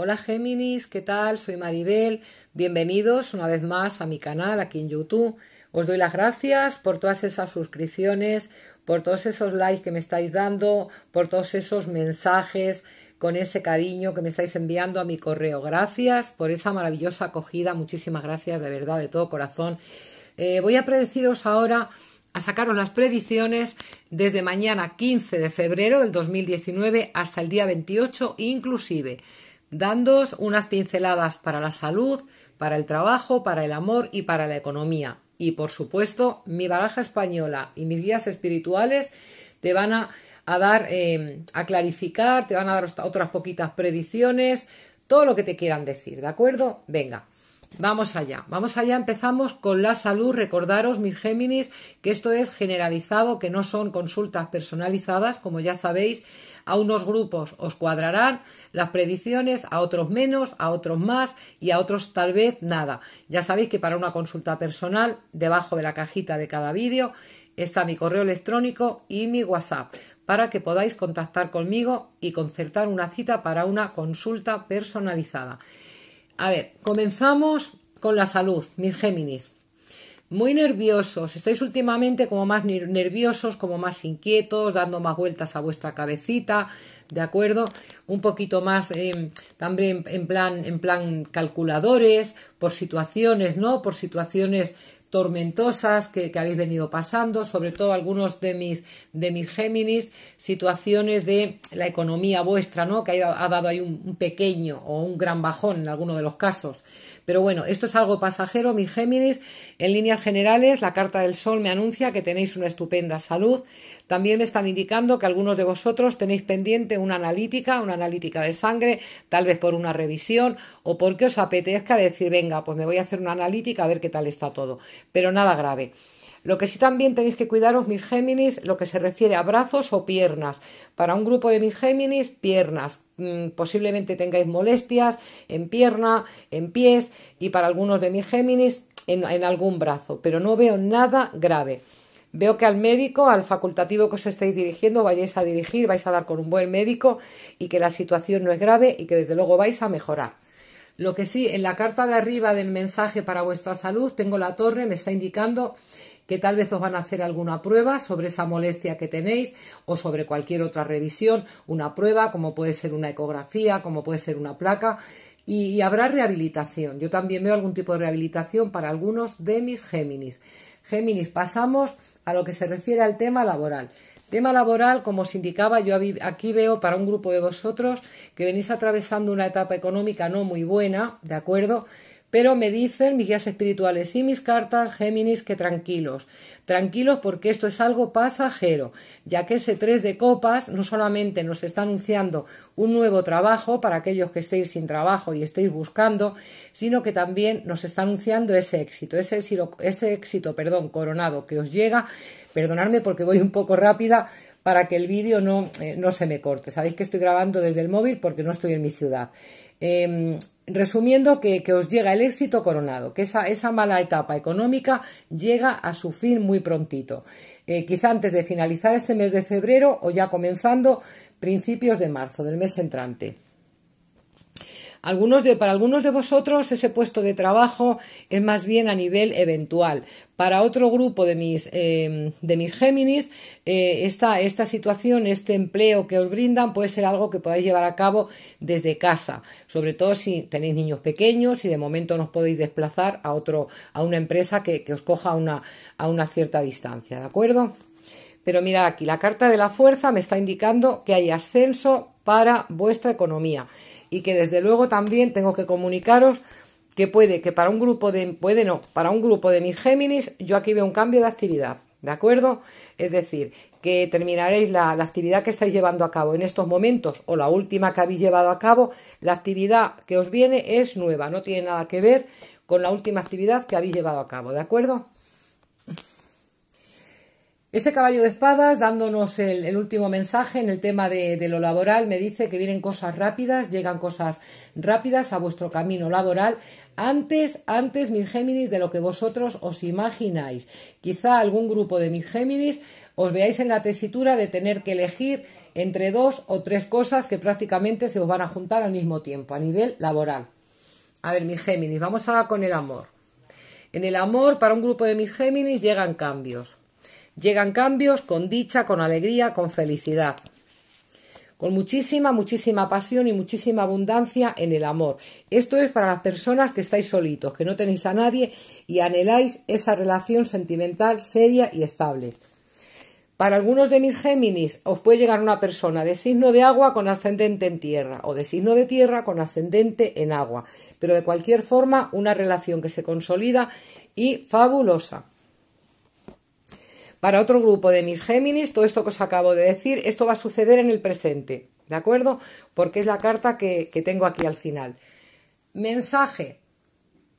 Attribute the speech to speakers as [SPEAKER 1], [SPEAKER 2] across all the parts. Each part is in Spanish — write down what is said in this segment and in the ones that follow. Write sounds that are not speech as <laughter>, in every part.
[SPEAKER 1] Hola Géminis, ¿qué tal? Soy Maribel. Bienvenidos una vez más a mi canal aquí en YouTube. Os doy las gracias por todas esas suscripciones, por todos esos likes que me estáis dando, por todos esos mensajes con ese cariño que me estáis enviando a mi correo. Gracias por esa maravillosa acogida. Muchísimas gracias de verdad, de todo corazón. Eh, voy a predeciros ahora a sacaros las predicciones desde mañana 15 de febrero del 2019 hasta el día 28 inclusive dándoos unas pinceladas para la salud, para el trabajo, para el amor y para la economía. Y por supuesto, mi baraja española y mis guías espirituales te van a, dar, em, a clarificar, te van a dar otras poquitas predicciones, todo lo que te quieran decir, ¿de acuerdo? Venga. Vamos allá, vamos allá, empezamos con la salud. Recordaros, mis Géminis, que esto es generalizado, que no son consultas personalizadas, como ya sabéis. A unos grupos os cuadrarán las predicciones, a otros menos, a otros más y a otros tal vez nada. Ya sabéis que para una consulta personal, debajo de la cajita de cada vídeo, está mi correo electrónico y mi WhatsApp para que podáis contactar conmigo y concertar una cita para una consulta personalizada. A ver, comenzamos con la salud, mis Géminis muy nerviosos, estáis últimamente como más nerviosos, como más inquietos, dando más vueltas a vuestra cabecita, ¿de acuerdo? Un poquito más eh, también en plan, en plan calculadores, por situaciones, ¿no? Por situaciones tormentosas que, habéis venido pasando, sobre todo algunos de mis, de mis Géminis, situaciones de la economía vuestra, ¿no? Que ha, dado ahí un, un, pequeño o un gran bajón en alguno de los casos. Pero bueno, esto es algo pasajero, mi Géminis. En líneas generales, la carta del Sol me anuncia que tenéis una estupenda salud. También me están indicando que algunos de vosotros tenéis pendiente una analítica, una analítica de sangre, tal vez por una revisión o porque os apetezca decir, venga, pues me voy a hacer una analítica a ver qué tal está todo. Pero nada grave. Lo que sí también tenéis que cuidaros, mis Géminis, lo que se refiere a brazos o piernas. Para un grupo de mis Géminis, piernas. Mm, posiblemente tengáis molestias en pierna, en pies y para algunos de mis Géminis en, algún brazo, pero no veo nada grave. Veo que al médico, al facultativo que os estáis dirigiendo, vayáis a dirigir, vais a dar con un buen médico y que la situación no es grave y que desde luego vais a mejorar. Lo que sí, en la carta de arriba del mensaje para vuestra salud, tengo la torre, me está indicando que tal vez os van a hacer alguna prueba sobre esa molestia que tenéis o sobre cualquier otra revisión, una prueba como puede ser una ecografía, como puede ser una placa y, habrá rehabilitación. Yo también veo algún tipo de rehabilitación para algunos de mis Géminis. Géminis, pasamos a lo que se refiere al tema laboral. Tema laboral, como os indicaba, yo aquí veo para un grupo de vosotros que venís atravesando una etapa económica no muy buena, ¿de acuerdo? Pero me dicen mis guías espirituales y mis cartas Géminis que tranquilos, tranquilos porque esto es algo pasajero, ya que ese 3 de copas no solamente nos está anunciando un nuevo trabajo para aquellos que estéis sin trabajo y estéis buscando, sino que también nos está anunciando ese éxito, ese éxito, perdón, coronado que os llega. Perdonadme porque voy un poco rápida para que el vídeo no, eh, no se me corte. Sabéis que estoy grabando desde el móvil porque no estoy en mi ciudad. Em, resumiendo, que, os llega el éxito coronado, que esa, mala etapa económica llega a su fin muy prontito. Eh, quizá antes de finalizar este mes de febrero o ya comenzando principios de marzo del mes entrante para algunos de vosotros ese puesto de trabajo es más bien a nivel eventual. Para otro grupo de mis, eh, Géminis, eh, esta, situación, este empleo que os brindan puede ser algo que podáis llevar a cabo desde casa, sobre todo si tenéis niños pequeños y de momento no os podéis desplazar a, una empresa que, os coja a una cierta distancia, ¿de acuerdo? Pero mirad aquí, la carta de la fuerza me está indicando que hay ascenso para vuestra economía y que desde luego también tengo que comunicaros que puede que para un grupo de puede no, para un grupo de mis Géminis yo aquí veo un cambio de actividad, ¿de acuerdo? Es decir, que terminaréis la, la, actividad que estáis llevando a cabo en estos momentos o la última que habéis llevado a cabo, la actividad que os viene es nueva, no tiene nada que ver con la última actividad que habéis llevado a cabo, ¿de acuerdo? Este caballo de espadas, dándonos el, último mensaje en el tema de, de, lo laboral, me dice que vienen cosas rápidas, llegan cosas rápidas a vuestro camino laboral, antes, antes, mis Géminis, de lo que vosotros os imagináis. Quizá algún grupo de mis Géminis os veáis en la tesitura de tener que elegir entre dos o tres cosas que prácticamente se os van a juntar al mismo tiempo, a nivel laboral. A ver, mis Géminis, vamos ahora con el amor. En el amor, para un grupo de mis Géminis llegan cambios. Llegan cambios con dicha, con alegría, con felicidad. Con muchísima, muchísima pasión y muchísima abundancia en el amor. Esto es para las personas que estáis solitos, que no tenéis a nadie y anheláis esa relación sentimental seria y estable. Para algunos de mis Géminis os puede llegar una persona de signo de agua con ascendente en tierra o de signo de tierra con ascendente en agua, pero de cualquier forma una relación que se consolida y fabulosa. Para otro grupo de mis Géminis, todo esto que os acabo de decir, esto va a suceder en el presente, ¿de acuerdo? Porque es la carta que, tengo aquí al final. Mensaje,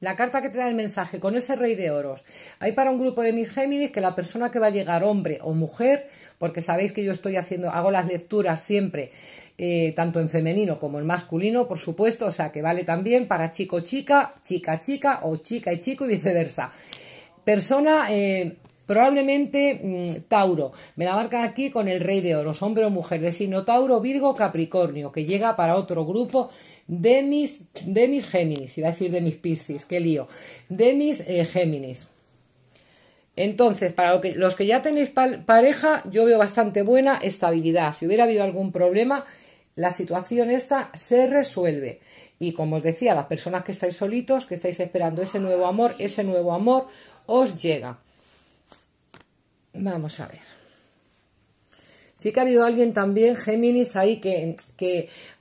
[SPEAKER 1] la carta que te da el mensaje con ese rey de oros. Hay para un grupo de mis Géminis que la persona que va a llegar, hombre o mujer, porque sabéis que yo estoy haciendo, hago las lecturas siempre, eh, tanto en femenino como en masculino, por supuesto, o sea que vale también para chico, chica, chica, chica o chica y chico y viceversa. Persona eh, Probablemente mm, Tauro. Me la marcan aquí con el Rey de Oros, hombre o mujer de signo Tauro, Virgo, Capricornio, que llega para otro grupo de mis, Géminis, iba a decir de mis Piscis, qué lío, de mis eh, Géminis. Entonces, para los que ya tenéis pareja, yo veo bastante buena estabilidad. Si hubiera habido algún problema, la situación esta se resuelve. Y como os decía, las personas que estáis solitos, que estáis esperando ese nuevo amor, ese nuevo amor os llega. Vamos a ver. Sí que ha habido alguien también, Géminis, ahí que,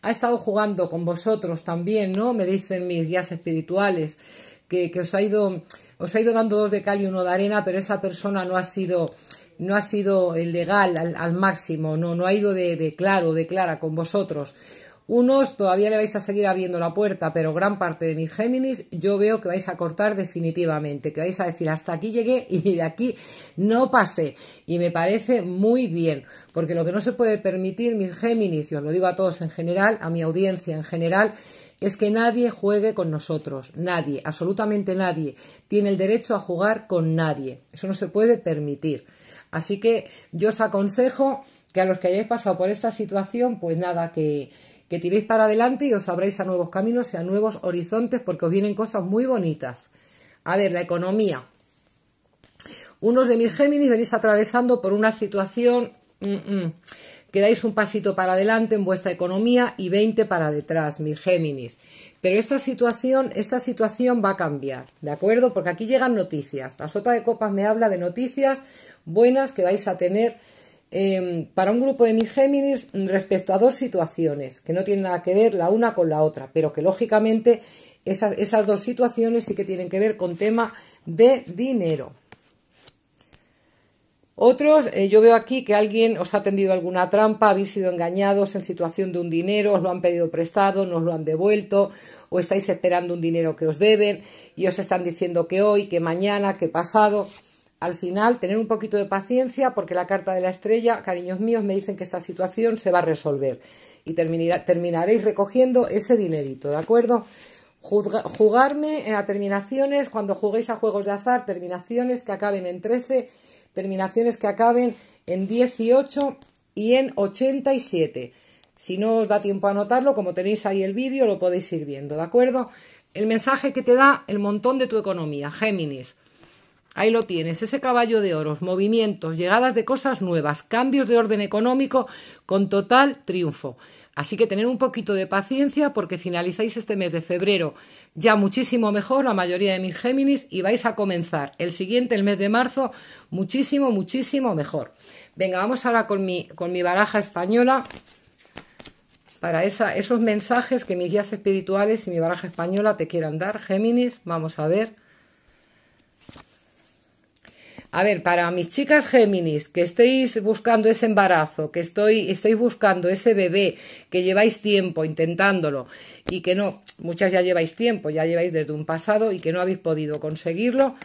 [SPEAKER 1] ha estado jugando con vosotros también, ¿no? Me dicen mis guías espirituales, que, os, ha ido, os ha ido dando dos de cal y uno de arena, pero esa persona no ha sido no ha sido legal al, máximo, no, no ha ido de, de claro, de clara con vosotros unos todavía le vais a seguir abriendo la puerta, pero gran parte de mis Géminis yo veo que vais a cortar definitivamente, que vais a decir hasta aquí llegué <laughs> y de aquí no pasé. Y me parece muy bien, porque lo que no se puede permitir, mis Géminis, y os lo digo a todos en general, a mi audiencia en general, es que nadie juegue con nosotros, nadie, absolutamente nadie, tiene el derecho a jugar con nadie. Eso no se puede permitir. Así que yo os aconsejo que a los que hayáis pasado por esta situación, pues nada, que que tiréis para adelante y os abráis a nuevos caminos y a nuevos horizontes porque os vienen cosas muy bonitas. A ver, la economía. Unos de mis Géminis venís atravesando por una situación mm, mm, que dais un pasito para adelante en vuestra economía y 20 para detrás, mis Géminis. Pero esta situación, esta situación va a cambiar, ¿de acuerdo? Porque aquí llegan noticias. La sota de copas me habla de noticias buenas que vais a tener Em, para un grupo de mi Géminis respecto a dos situaciones que no tienen nada que ver la una con la otra, pero que lógicamente esas, dos situaciones sí que tienen que ver con tema de dinero. Otros, eh, yo veo aquí que alguien os ha tendido alguna trampa, habéis sido engañados en situación de un dinero, os lo han pedido prestado, no os lo han devuelto, o estáis esperando un dinero que os deben y os están diciendo que hoy, que mañana, que pasado al final tener un poquito de paciencia porque la carta de la estrella, cariños míos, me dicen que esta situación se va a resolver y terminaréis recogiendo ese dinerito, ¿de acuerdo? jugarme a terminaciones cuando juguéis a juegos de azar, terminaciones que acaben en 13, terminaciones que acaben en 18 y en 87. Si no os da tiempo a anotarlo, como tenéis ahí el vídeo, lo podéis ir viendo, ¿de acuerdo? El mensaje que te da el montón de tu economía, Géminis. Ahí lo tienes, ese caballo de oros, movimientos, llegadas de cosas nuevas, cambios de orden económico con total triunfo. Así que tener un poquito de paciencia porque finalizáis este mes de febrero ya muchísimo mejor, la mayoría de mis Géminis, y vais a comenzar el siguiente, el mes de marzo, muchísimo, muchísimo mejor. Venga, vamos ahora con mi, con mi baraja española para esos mensajes que mis guías espirituales y mi baraja española te quieran dar, Géminis. Vamos a ver. A ver, para mis chicas Géminis, que estéis buscando ese embarazo, que estoy, estáis buscando ese bebé, que lleváis tiempo intentándolo y que no, muchas ya lleváis tiempo, ya lleváis desde un pasado y que no habéis podido conseguirlo,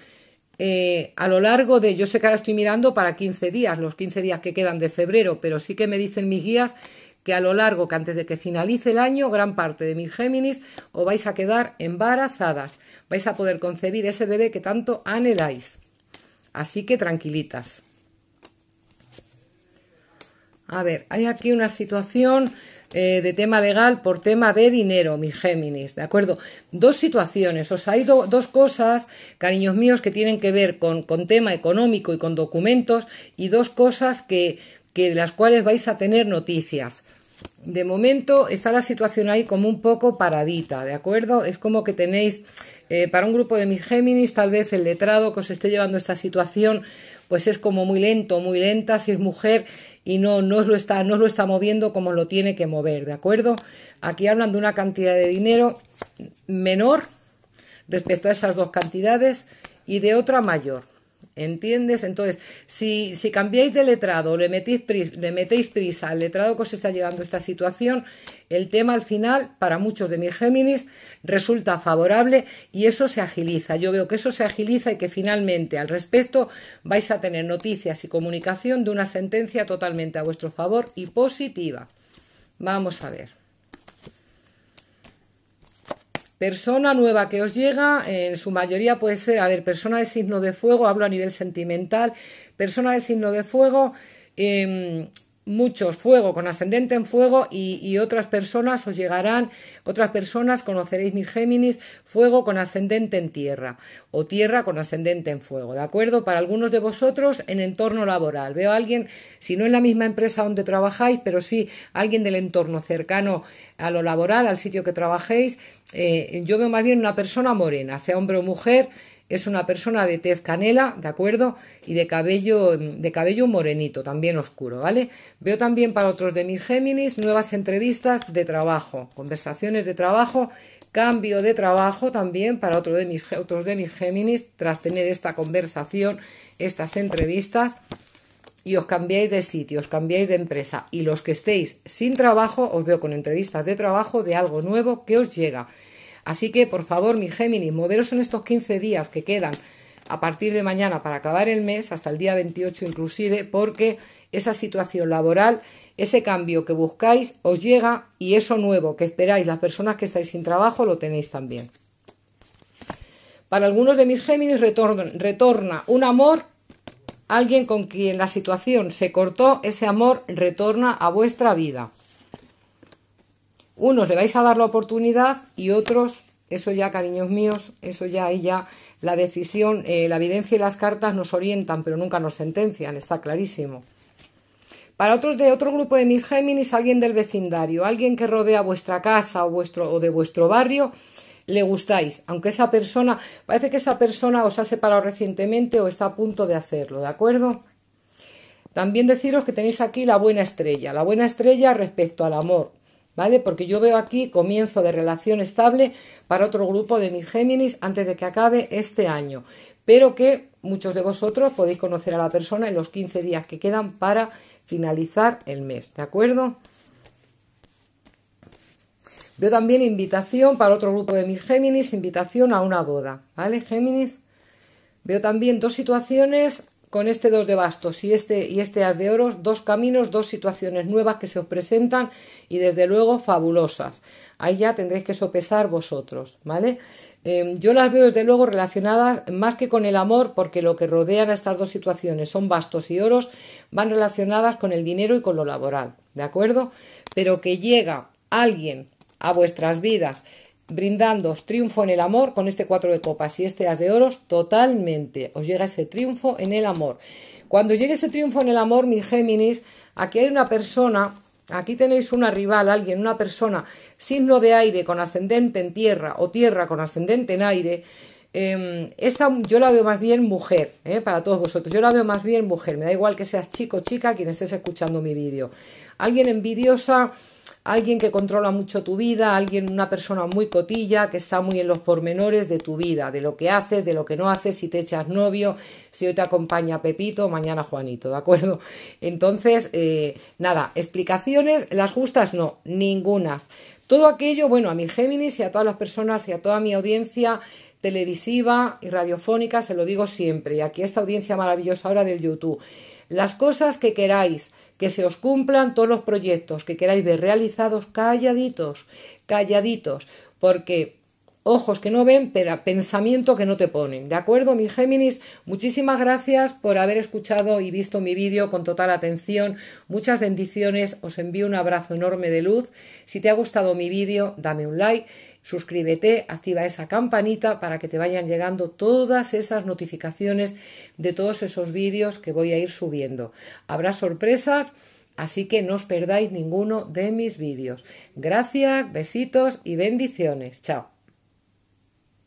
[SPEAKER 1] eh, a lo largo de, yo sé que ahora estoy mirando para 15 días, los 15 días que quedan de febrero, pero sí que me dicen mis guías que a lo largo, que antes de que finalice el año, gran parte de mis Géminis os vais a quedar embarazadas, vais a poder concebir ese bebé que tanto anheláis. Así que tranquilitas. A ver, hay aquí una situación eh, de tema legal por tema de dinero, mis Géminis, ¿de acuerdo? Dos situaciones, os hay dos cosas, cariños míos, que tienen que ver con, tema económico y con documentos, y dos cosas que de las cuales vais a tener noticias de momento está la situación ahí como un poco paradita, ¿de acuerdo? Es como que tenéis eh, para un grupo de mis Géminis, tal vez el letrado que os esté llevando esta situación, pues es como muy lento, muy lenta, si es mujer y no, no, lo está, no os lo está moviendo como lo tiene que mover, ¿de acuerdo? Aquí hablan de una cantidad de dinero menor respecto a esas dos cantidades y de otra mayor, ¿Entiendes? Entonces, si, si cambiáis de letrado, le, metéis prisa, le metéis prisa al letrado que os está llevando esta situación, el tema al final, para muchos de mis Géminis, resulta favorable y eso se agiliza. Yo veo que eso se agiliza y que finalmente al respecto vais a tener noticias y comunicación de una sentencia totalmente a vuestro favor y positiva. Vamos a ver. Persona nueva que os llega, en su mayoría puede ser, a ver, persona de signo de fuego, hablo a nivel sentimental, persona de signo de fuego, em, muchos fuego, con ascendente en fuego y, otras personas os llegarán, otras personas conoceréis mis Géminis, fuego con ascendente en tierra o tierra con ascendente en fuego, ¿de acuerdo? Para algunos de vosotros en entorno laboral. Veo a alguien, si no en la misma empresa donde trabajáis, pero sí alguien del entorno cercano a lo laboral, al sitio que trabajéis, eh, yo veo más bien una persona morena, sea hombre o mujer, es una persona de tez canela, ¿de acuerdo? Y de cabello, de cabello morenito, también oscuro, ¿vale? Veo también para otros de mis Géminis nuevas entrevistas de trabajo, conversaciones de trabajo, cambio de trabajo también para otro de mis, otros de mis Géminis, tras tener esta conversación, estas entrevistas y os cambiáis de sitio, os cambiáis de empresa y los que estéis sin trabajo, os veo con entrevistas de trabajo de algo nuevo que os llega. Así que, por favor, mis Géminis, moveros en estos 15 días que quedan a partir de mañana para acabar el mes, hasta el día 28 inclusive, porque esa situación laboral, ese cambio que buscáis, os llega y eso nuevo que esperáis, las personas que estáis sin trabajo, lo tenéis también. Para algunos de mis Géminis retorna, retorna un amor, alguien con quien la situación se cortó, ese amor retorna a vuestra vida. Unos le vais a dar la oportunidad y otros, eso ya, cariños míos, eso ya, ya, la decisión, eh, la evidencia y las cartas nos orientan, pero nunca nos sentencian, está clarísimo. Para otros de otro grupo de mis Géminis, alguien del vecindario, alguien que rodea vuestra casa o, vuestro, o de vuestro barrio, le gustáis, aunque esa persona, parece que esa persona os ha separado recientemente o está a punto de hacerlo, ¿de acuerdo? También deciros que tenéis aquí la buena estrella, la buena estrella respecto al amor, ¿vale? Porque yo veo aquí comienzo de relación estable para otro grupo de mis Géminis antes de que acabe este año, pero que muchos de vosotros podéis conocer a la persona en los 15 días que quedan para finalizar el mes, ¿de acuerdo? Veo también invitación para otro grupo de mis Géminis, invitación a una boda, ¿vale? Géminis. Veo también dos situaciones con este dos de bastos y este, y este as de oros, dos caminos, dos situaciones nuevas que se os presentan y desde luego fabulosas. Ahí ya tendréis que sopesar vosotros, ¿vale? Em, yo las veo desde luego relacionadas más que con el amor, porque lo que rodean a estas dos situaciones son bastos y oros, van relacionadas con el dinero y con lo laboral, ¿de acuerdo? Pero que llega alguien a vuestras vidas brindándoos triunfo en el amor con este cuatro de copas y este as de oros totalmente. Os llega ese triunfo en el amor. Cuando llegue ese triunfo en el amor, mi Géminis, aquí hay una persona, aquí tenéis una rival, alguien, una persona, signo de aire con ascendente en tierra o tierra con ascendente en aire. Em, esta yo la veo más bien mujer, eh, para todos vosotros. Yo la veo más bien mujer. Me da igual que seas chico o chica quien estés escuchando mi vídeo. Alguien envidiosa alguien que controla mucho tu vida, alguien, una persona muy cotilla, que está muy en los pormenores de tu vida, de lo que haces, de lo que no haces, si te echas novio, si hoy te acompaña Pepito, mañana Juanito, ¿de acuerdo? Entonces, eh, nada, explicaciones, las justas no, ningunas. Todo aquello, bueno, a mi Géminis y a todas las personas y a toda mi audiencia televisiva y radiofónica, se lo digo siempre, y aquí esta audiencia maravillosa ahora del YouTube las cosas que queráis, que se os cumplan todos los proyectos que queráis ver realizados calladitos, calladitos, porque ojos que no ven, pero pensamiento que no te ponen. ¿De acuerdo, mi Géminis? Muchísimas gracias por haber escuchado y visto mi vídeo con total atención. Muchas bendiciones. Os envío un abrazo enorme de luz. Si te ha gustado mi vídeo, dame un like suscríbete, activa esa campanita para que te vayan llegando todas esas notificaciones de todos esos vídeos que voy a ir subiendo. Habrá sorpresas, así que no os perdáis ninguno de mis vídeos. Gracias, besitos y bendiciones. Chao.